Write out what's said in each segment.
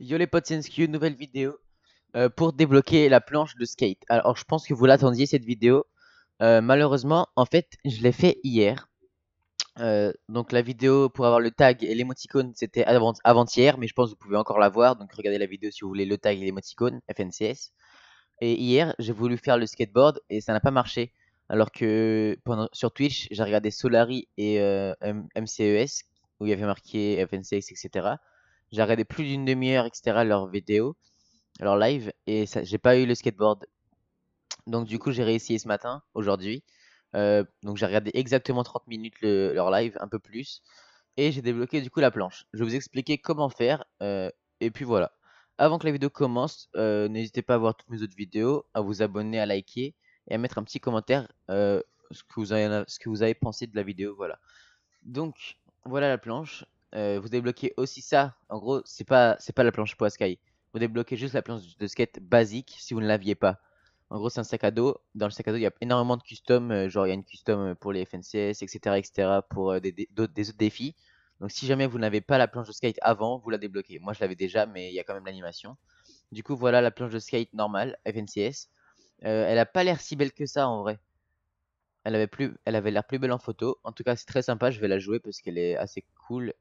Yo les potes, nouvelle vidéo euh, pour débloquer la planche de skate. Alors je pense que vous l'attendiez cette vidéo. Euh, malheureusement, en fait, je l'ai fait hier. Euh, donc la vidéo pour avoir le tag et l'émoticône, c'était avant-hier, mais je pense que vous pouvez encore la voir. Donc regardez la vidéo si vous voulez le tag et l'émoticône, FNCS. Et hier, j'ai voulu faire le skateboard et ça n'a pas marché. Alors que sur Twitch, j'ai regardé Solari et MCES, où il y avait marqué FNCS, etc. J'ai regardé plus d'une demi-heure, etc., leur vidéo, leur live, et j'ai pas eu le skateboard. Donc, du coup, j'ai réussi ce matin, aujourd'hui. Euh, donc, j'ai regardé exactement 30 minutes leur live, un peu plus. Et j'ai débloqué du coup la planche. Je vais vous expliquer comment faire. Euh, et puis voilà. Avant que la vidéo commence, euh, n'hésitez pas à voir toutes mes autres vidéos, à vous abonner, à liker et à mettre un petit commentaire ce que, vous avez, ce, que vous avez, pensé de la vidéo. Voilà. Donc, voilà la planche. Euh, vous débloquez aussi ça. En gros, c'est pas c'est pas la planche pour Sky. Vous débloquez juste la planche de skate basique si vous ne l'aviez pas. En gros, c'est un sac à dos. Dans le sac à dos, il y a énormément de custom. Euh, genre, il y a une custom pour les FNCS, etc., etc., pour euh, des, autres, défis. Donc, si jamais vous n'avez pas la planche de skate avant, vous la débloquez. Moi, je l'avais déjà, mais il y a quand même l'animation. Du coup, voilà la planche de skate normale, FNCS. elle a pas l'air si belle que ça en vrai. Elle avait plus, elle avait l'air plus belle en photo. En tout cas, c'est très sympa. Je vais la jouer parce qu'elle est assez cool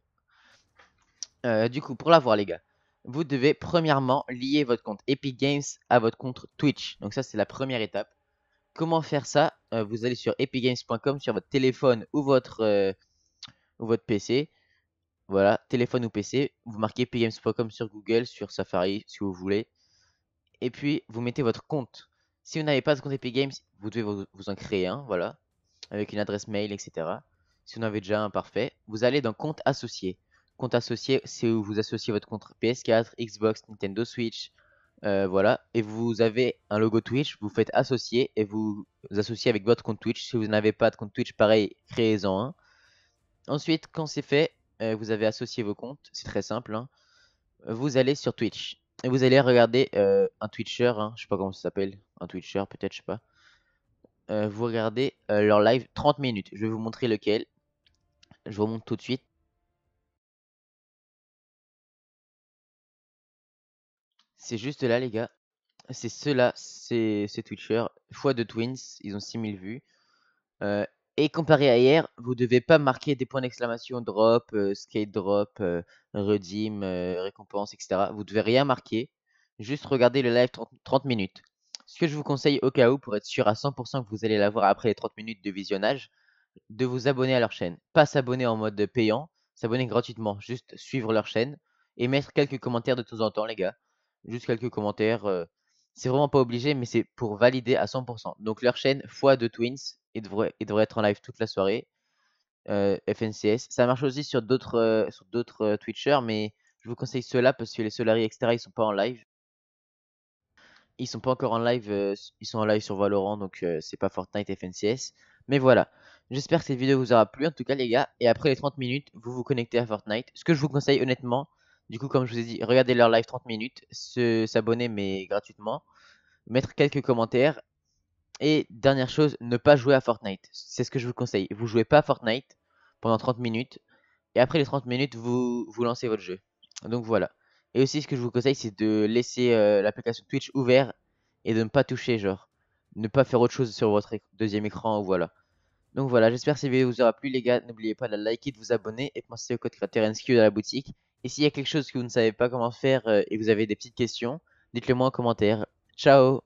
euh, du coup, pour l'avoir, les gars, vous devez premièrement lier votre compte Epic Games à votre compte Twitch. Donc ça, c'est la première étape. Comment faire ça euh, Vous allez sur epicgames.com sur votre téléphone ou votre, euh, votre PC. Voilà, téléphone ou PC. Vous marquez epicgames.com sur Google, sur Safari, si vous voulez. Et puis, vous mettez votre compte. Si vous n'avez pas de compte Epic Games, vous devez vous, vous en créer un, voilà. Avec une adresse mail, etc. Si vous en avez déjà un, parfait. Vous allez dans compte associé compte associé, c'est où vous associez votre compte PS4, Xbox, Nintendo Switch, euh, voilà, et vous avez un logo Twitch, vous faites associer et vous, associez avec votre compte Twitch. Si vous n'avez pas de compte Twitch, pareil, créez-en un. Ensuite, quand c'est fait, euh, vous avez associé vos comptes, c'est très simple. Hein. Vous allez sur Twitch et vous allez regarder euh, un Twitcher, hein, je sais pas comment ça s'appelle, un Twitcher peut-être, je sais pas. vous regardez leur live 30 minutes. Je vais vous montrer lequel. Je vous montre tout de suite. C'est juste là, les gars. C'est ceux-là, c'est Twitchers. Fois de Twins, ils ont 6000 vues. Euh, et comparé à hier, vous devez pas marquer des points d'exclamation drop, euh, skate drop, euh, redeem, récompense, etc. Vous ne devez rien marquer. Juste regarder le live 30 minutes. Ce que je vous conseille au cas où, pour être sûr à 100% que vous allez l'avoir après les 30 minutes de visionnage, de vous abonner à leur chaîne. Pas s'abonner en mode payant, s'abonner gratuitement, juste suivre leur chaîne et mettre quelques commentaires de temps en temps, les gars juste quelques commentaires. Euh, c'est vraiment pas obligé, mais c'est pour valider à 100%. Donc leur chaîne fois de Twins, et devrait être en live toute la soirée. Euh, FNCS. Ça marche aussi sur d'autres euh, sur d'autres Twitchers, mais je vous conseille ceux-là parce que les Solari, etc., ils sont pas en live. Ils sont pas encore en live, ils sont en live sur Valorant, donc c'est pas Fortnite FNCS. Mais voilà. J'espère que cette vidéo vous aura plu, en tout cas les gars. Et après les 30 minutes, vous vous connectez à Fortnite. Ce que je vous conseille honnêtement, du coup, comme je vous ai dit, regardez leur live 30 minutes, s'abonner mais gratuitement, mettre quelques commentaires. Et dernière chose, ne pas jouer à Fortnite. C'est ce que je vous conseille. Vous jouez pas à Fortnite pendant 30 minutes. Et après les 30 minutes, vous, vous lancez votre jeu. Donc voilà. Et aussi, ce que je vous conseille, c'est de laisser euh, l'application Twitch ouverte et de ne pas toucher, genre. Ne pas faire autre chose sur votre deuxième écran, ou voilà. Donc voilà, j'espère que cette vidéo vous aura plu, les gars. N'oubliez pas de la liker, de vous abonner et pensez penser au code créateur dans de la boutique. Et s'il y a quelque chose que vous ne savez pas comment faire euh, et vous avez des petites questions, dites-le moi en commentaire. Ciao